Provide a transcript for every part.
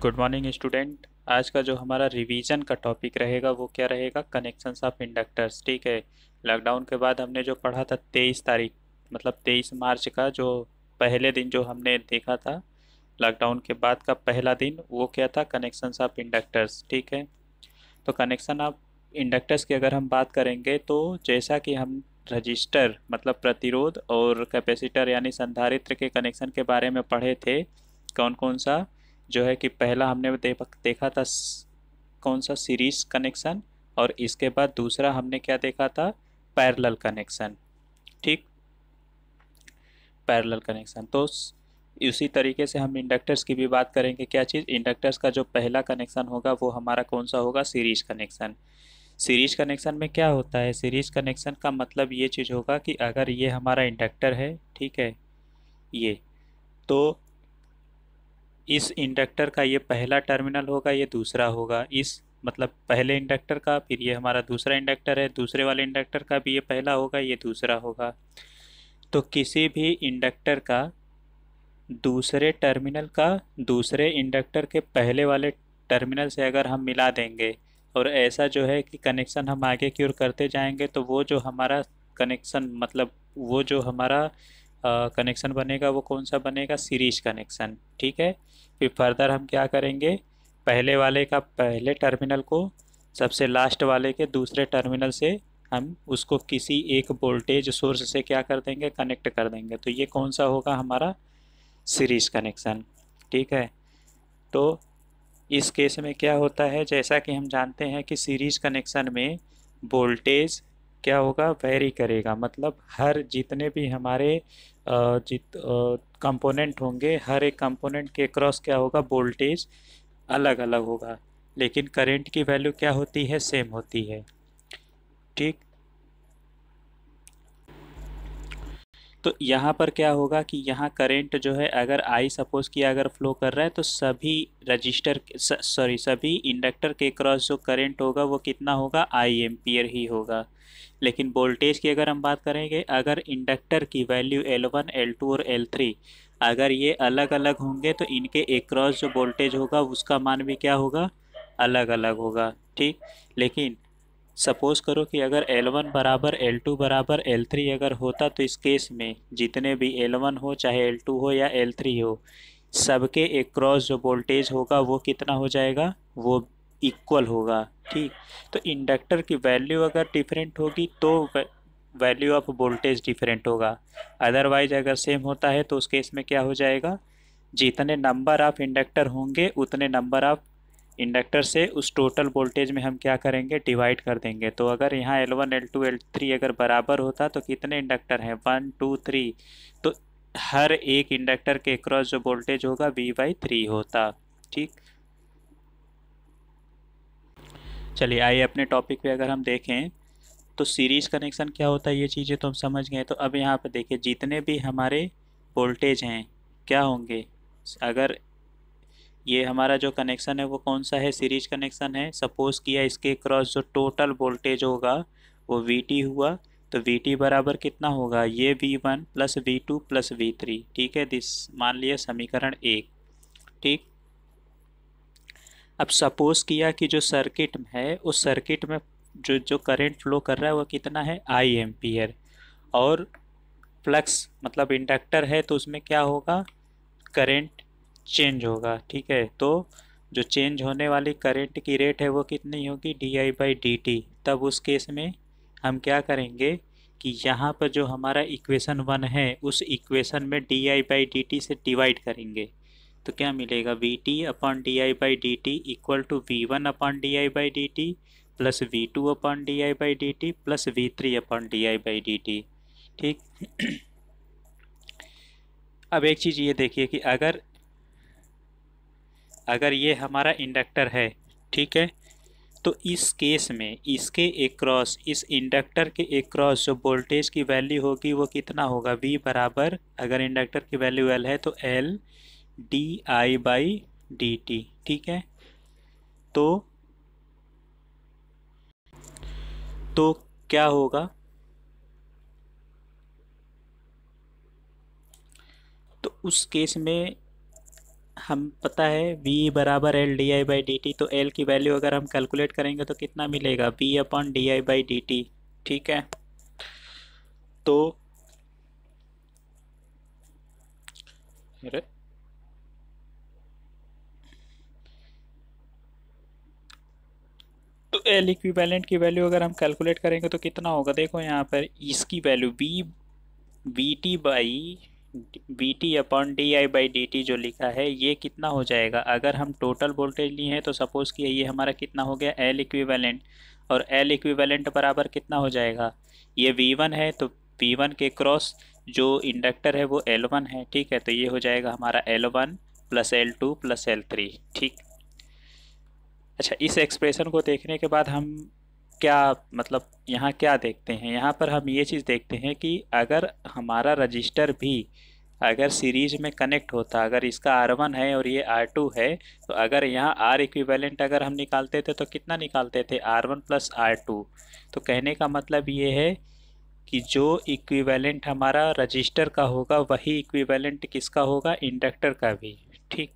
good morning student आज का जो हमारा रिवीजन का टॉपिक रहेगा वो क्या रहेगा कनेक्शंस ऑफ इंडक्टर्स ठीक है लॉकडाउन के बाद हमने जो पढ़ा था तेईस तारीख मतलब तेईस मार्च का जो पहले दिन जो हमने देखा था लॉकडाउन के बाद का पहला दिन वो क्या था कनेक्शंस ऑफ इंडक्टर्स ठीक है तो कनेक्शन ऑफ इंडक्टर्स की अगर हम बात करेंगे तो जैसा कि हम रजिस्टर मतलब प्रतिरोध और कैपेसिटर यानी संधारित्र के कनेक्शन के बारे में पढ़े थे कौन कौन सा जो है कि पहला हमने देखा था कौन सा सीरीज कनेक्शन और इसके बाद दूसरा हमने क्या देखा था पैरेलल कनेक्शन ठीक पैरेलल कनेक्शन तो इसी तरीके से हम इंडक्टर्स की भी बात करेंगे क्या चीज़ इंडक्टर्स का जो पहला कनेक्शन होगा वो हमारा कौन सा होगा सीरीज कनेक्शन सीरीज कनेक्शन में क्या होता है सीरीज कनेक्शन का मतलब ये चीज़ होगा कि अगर ये हमारा इंडक्टर है ठीक है ये तो इस इंडक्टर का ये पहला टर्मिनल होगा ये दूसरा होगा इस मतलब पहले इंडक्टर का फिर ये हमारा दूसरा इंडक्टर है दूसरे वाले इंडक्टर का भी ये पहला होगा ये दूसरा होगा तो किसी भी इंडक्टर का दूसरे टर्मिनल का दूसरे इंडक्टर के पहले वाले टर्मिनल से अगर हम मिला देंगे और ऐसा जो है कि कनेक्शन हम आगे की ओर करते जाएंगे तो वो जो हमारा कनेक्शन मतलब वो जो हमारा कनेक्शन बनेगा वो कौन सा बनेगा सीरीज कनेक्शन ठीक है फिर फर्दर हम क्या करेंगे पहले वाले का पहले टर्मिनल को सबसे लास्ट वाले के दूसरे टर्मिनल से हम उसको किसी एक वोल्टेज सोर्स से क्या कर देंगे कनेक्ट कर देंगे तो ये कौन सा होगा हमारा सीरीज कनेक्शन ठीक है तो इस केस में क्या होता है जैसा कि हम जानते हैं कि सीरीज कनेक्शन में वोल्टेज क्या होगा वेरी करेगा मतलब हर जितने भी हमारे जित कंपोनेंट होंगे हर एक कंपोनेंट के क्रॉस क्या होगा वोल्टेज अलग अलग होगा लेकिन करंट की वैल्यू क्या होती है सेम होती है ठीक तो यहाँ पर क्या होगा कि यहाँ करेंट जो है अगर आई सपोज किया अगर फ्लो कर रहा है तो सभी रजिस्टर सॉरी सभी इंडक्टर के क्रॉस जो करेंट होगा वो कितना होगा आई एम्पियर ही होगा लेकिन वोल्टेज की अगर हम बात करेंगे अगर इंडक्टर की value L one L two और एल थ्री अगर ये अलग अलग होंगे तो इनके एक क्रॉस जो वोल्टेज होगा उसका मान भी क्या होगा अलग अलग होगा ठीक लेकिन सपोज़ करो कि अगर L1 बराबर L2 बराबर L3 अगर होता तो इस केस में जितने भी L1 हो चाहे L2 हो या L3 हो सबके एक क्रॉस जो वोल्टेज होगा वो कितना हो जाएगा वो इक्वल होगा ठीक तो इंडक्टर की वैल्यू अगर डिफरेंट होगी तो वैल्यू ऑफ वोल्टेज डिफरेंट होगा अदरवाइज अगर सेम होता है तो उस केस में क्या हो जाएगा जितने नंबर ऑफ इंडक्टर होंगे उतने नंबर ऑफ इंडक्टर से उस टोटल वोल्टेज में हम क्या करेंगे डिवाइड कर देंगे तो अगर यहाँ L one L two L three अगर बराबर होता तो कितने इंडक्टर हैं वन टू थ्री तो हर एक इंडक्टर के क्रॉस जो वोल्टेज होगा वी बाई थ्री होता ठीक चलिए आइए अपने टॉपिक पे अगर हम देखें तो सीरीज कनेक्शन क्या होता है ये चीज़ें तो हम समझ गए तो अब यहाँ पर देखिए जितने भी हमारे वोल्टेज हैं क्या होंगे अगर ये हमारा जो कनेक्शन है वो कौन सा है सीरीज कनेक्शन है सपोज किया इसके क्रॉस जो टोटल वोल्टेज होगा वो वी हुआ तो वी टी बराबर कितना होगा ये V one plus V two plus V three ठीक है दिस मान लिया समीकरण एक ठीक अब सपोज किया कि जो सर्किट है उस सर्किट में जो जो करंट फ्लो कर रहा है वह कितना है आई एम्पियर और फ्लक्स मतलब इंडक्टर है तो उसमें क्या होगा करंट चेंज होगा ठीक है तो जो चेंज होने वाली करंट की रेट है वो कितनी होगी D I by D T तब उस केस में हम क्या करेंगे कि यहाँ पर जो हमारा इक्वेशन वन है उस इक्वेशन में D I by D T से डिवाइड करेंगे तो क्या मिलेगा V T upon D I by D T equal to V one upon D I by D T plus V two upon D I by D T plus V three upon D I by D T ठीक अब एक चीज़ ये देखिए कि अगर अगर ये हमारा इंडक्टर है ठीक है तो इस केस में इसके एक क्रॉस इस इंडक्टर के एक क्रॉस जो वोल्टेज की वैल्यू होगी वो कितना होगा V बराबर अगर इंडक्टर की वैल्यू L है तो L D I by D T ठीक है तो तो क्या होगा तो उस केस में हम पता है v बराबर L D I by D T तो एल की वैल्यू अगर हम कैलकुलेट करेंगे तो कितना मिलेगा v upon D I by D T ठीक है तो तो एल इक्विवेलेंट की वैल्यू अगर हम कैलकुलेट करेंगे तो कितना होगा देखो यहाँ पर इसकी value B B T by B T upon D I by D T जो लिखा है ये कितना हो जाएगा अगर हम टोटल वोल्टेज लिए हैं तो सपोज़ कि ये हमारा कितना हो गया एल इक्विवेलेंट और एल इक्विवेलेंट बराबर कितना हो जाएगा ये वी वन है तो वी वन के क्रॉस जो इंडक्टर है वो एल वन है ठीक है तो ये हो जाएगा हमारा L one plus L two plus L three ठीक अच्छा इस एक्सप्रेशन को देखने के बाद हम क्या मतलब यहाँ क्या देखते हैं यहाँ पर हम ये चीज़ देखते हैं कि अगर हमारा रजिस्टर भी अगर सीरीज में कनेक्ट होता अगर इसका R1 है और ये R2 है तो अगर यहाँ R इक्विवेलेंट अगर हम निकालते थे तो कितना निकालते थे R1 प्लस आर तो कहने का मतलब ये है कि जो इक्विवेलेंट हमारा रजिस्टर का होगा वही इक्विवेलेंट किसका होगा इंडक्टर का भी ठीक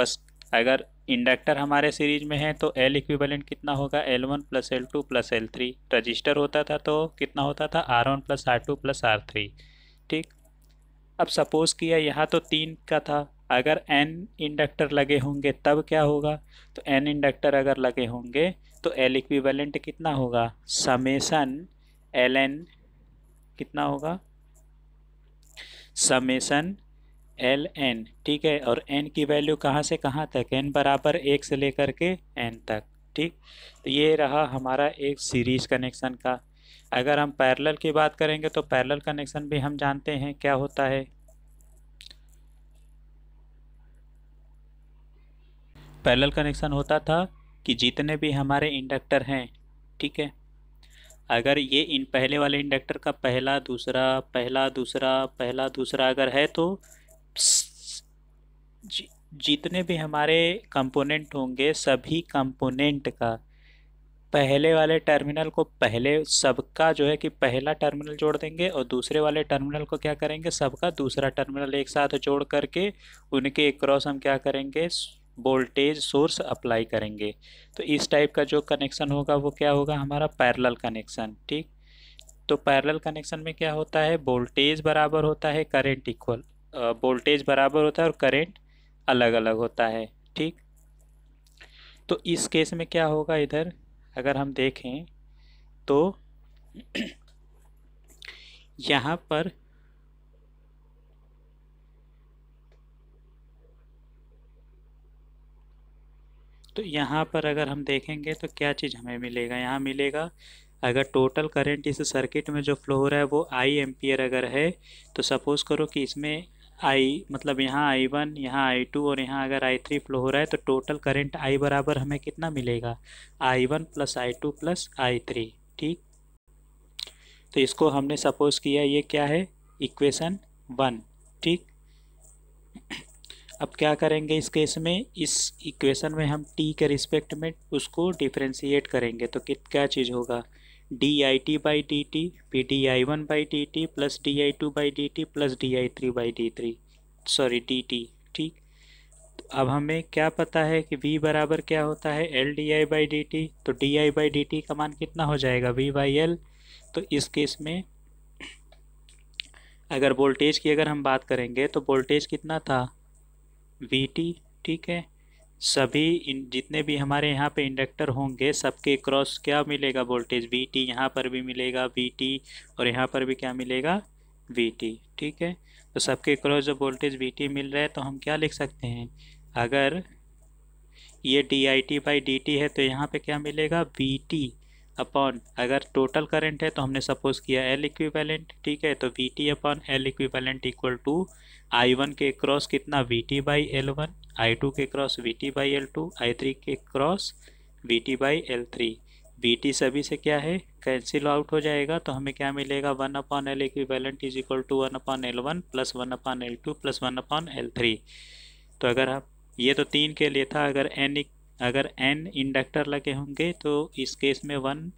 बस अगर इंडक्टर हमारे सीरीज में है तो एल इक्विवेलेंट कितना होगा L one plus L two plus L three resistor होता था तो कितना होता था R one plus R two plus R three ठीक अब सपोज़ किया यहाँ तो तीन का था अगर एन इंडक्टर लगे होंगे तब क्या होगा तो एन इंडक्टर अगर लगे होंगे तो एल इक्विवेलेंट कितना होगा समेसन एल एन कितना होगा समेसन एल एन ठीक है और एन की वैल्यू कहाँ से कहाँ तक एन बराबर एक से लेकर के एन तक ठीक तो ये रहा हमारा एक सीरीज कनेक्शन का अगर हम पैरेलल की बात करेंगे तो पैरेलल कनेक्शन भी हम जानते हैं क्या होता है पैरेलल कनेक्शन होता था कि जितने भी हमारे इंडक्टर हैं ठीक है अगर ये इन पहले वाले इंडक्टर का पहला दूसरा पहला दूसरा पहला दूसरा अगर है तो जी, जितने भी हमारे कंपोनेंट होंगे सभी कंपोनेंट का पहले वाले टर्मिनल को पहले सबका जो है कि पहला टर्मिनल जोड़ देंगे और दूसरे वाले टर्मिनल को क्या करेंगे सबका दूसरा टर्मिनल एक साथ जोड़ करके उनके क्रॉस हम क्या करेंगे वोल्टेज सोर्स अप्लाई करेंगे तो इस टाइप का जो कनेक्शन होगा वो क्या होगा हमारा पैरेलल कनेक्शन ठीक तो पैरेलल कनेक्शन में क्या होता है वोल्टेज बराबर होता है करेंट इक्वल वोल्टेज बराबर होता है और करेंट अलग अलग होता है ठीक तो इस केस में क्या होगा इधर अगर हम देखें तो यहाँ पर तो यहाँ पर अगर हम देखेंगे तो क्या चीज़ हमें मिलेगा यहाँ मिलेगा अगर टोटल करंट इस सर्किट में जो फ्लो हो रहा है वो आई एम्पियर अगर है तो सपोज़ करो कि इसमें आई मतलब यहाँ आई वन यहाँ आई टू और यहाँ अगर आई थ्री फ्लो हो रहा है तो टोटल करंट आई बराबर हमें कितना मिलेगा I one plus I two plus I three ठीक तो इसको हमने सपोज किया ये क्या है इक्वेशन वन ठीक अब क्या करेंगे इस केस में इस इक्वेशन में हम टी के रिस्पेक्ट में उसको डिफ्रेंशिएट करेंगे तो कित क्या चीज़ होगा D I T by D T फिर D I one by D T plus D I two by D T plus D I three by D three sorry D T ठीक अब हमें क्या पता है कि v बराबर क्या होता है L D I by D T तो D I by D T का मान कितना हो जाएगा v बाई एल तो इस केस में अगर वोल्टेज की अगर हम बात करेंगे तो वोल्टेज कितना था वी टी ठीक है सभी इन जितने भी हमारे यहाँ पे इंडक्टर होंगे सबके क्रॉस क्या मिलेगा वोल्टेज वी टी यहाँ पर भी मिलेगा वी टी और यहाँ पर भी क्या मिलेगा वी टी ठीक है तो सबके क्रॉस जो वोल्टेज वी टी मिल रहा है तो हम क्या लिख सकते हैं अगर ये D I T by D T है तो यहाँ पे क्या मिलेगा वी टी अपॉन अगर टोटल करंट है तो हमने सपोज किया एल इक्विवेलेंट ठीक है तो V T upon L equivalent equal to I one के क्रॉस कितना V T by L one I two के cross V T by L two I three के cross V T by L three V T सभी से क्या है cancel out हो जाएगा तो हमें क्या मिलेगा one upon L equivalent is equal to one upon L one plus one upon L two plus one upon L three तो अगर आप ये तो तीन के लिए था अगर एन इक अगर एन इंडक्टर लगे होंगे तो इस केस में वन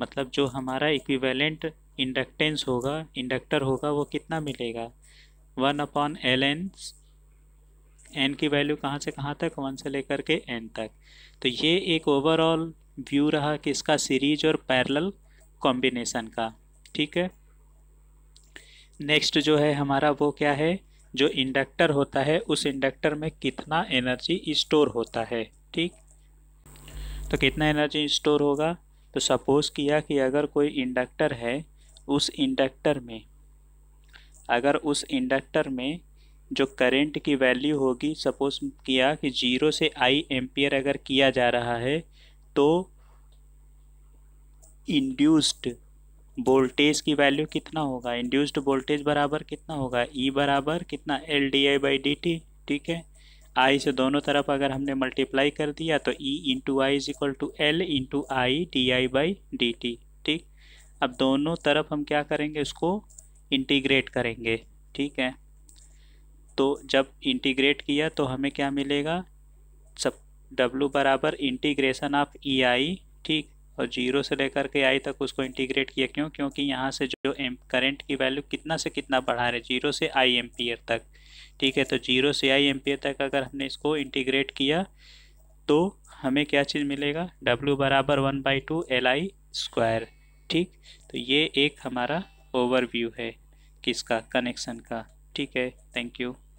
मतलब जो हमारा इक्विवेलेंट इंडक्टेंस होगा इंडक्टर होगा वो कितना मिलेगा one upon L N N की वैल्यू कहाँ से कहाँ तक वन से लेकर के एन तक तो ये एक ओवरऑल व्यू रहा कि इसका सीरीज और पैरेलल कॉम्बिनेशन का ठीक है नेक्स्ट जो है हमारा वो क्या है जो इंडक्टर होता है उस इंडक्टर में कितना एनर्जी स्टोर होता है ठीक तो कितना एनर्जी स्टोर होगा तो सपोज़ किया कि अगर कोई इंडक्टर है उस इंडक्टर में अगर उस इंडक्टर में जो करंट की वैल्यू होगी सपोज किया कि जीरो से आई एम्पियर अगर किया जा रहा है तो इंड्यूस्ड वोल्टेज की वैल्यू कितना होगा इंड्यूस्ड वोल्टेज बराबर कितना होगा ई e बराबर कितना L D I by D T ठीक है आई से दोनों तरफ अगर हमने मल्टीप्लाई कर दिया तो E into I is equal to L into I D I by D T ठीक अब दोनों तरफ हम क्या करेंगे इसको इंटीग्रेट करेंगे ठीक है तो जब इंटीग्रेट किया तो हमें क्या मिलेगा सब डब्लू बराबर इंटीग्रेशन ऑफ ई आई ठीक और जीरो से लेकर के आई तक उसको इंटीग्रेट किया क्यों क्योंकि यहाँ से जो एम करेंट की वैल्यू कितना से कितना बढ़ा रहे जीरो से आई एम तक ठीक है तो जीरो से आई एम तक अगर हमने इसको इंटीग्रेट किया तो हमें क्या चीज़ मिलेगा डब्ल्यू बराबर one by two L I square ठीक तो ये एक हमारा ओवरव्यू है किसका कनेक्शन का ठीक है थैंक यू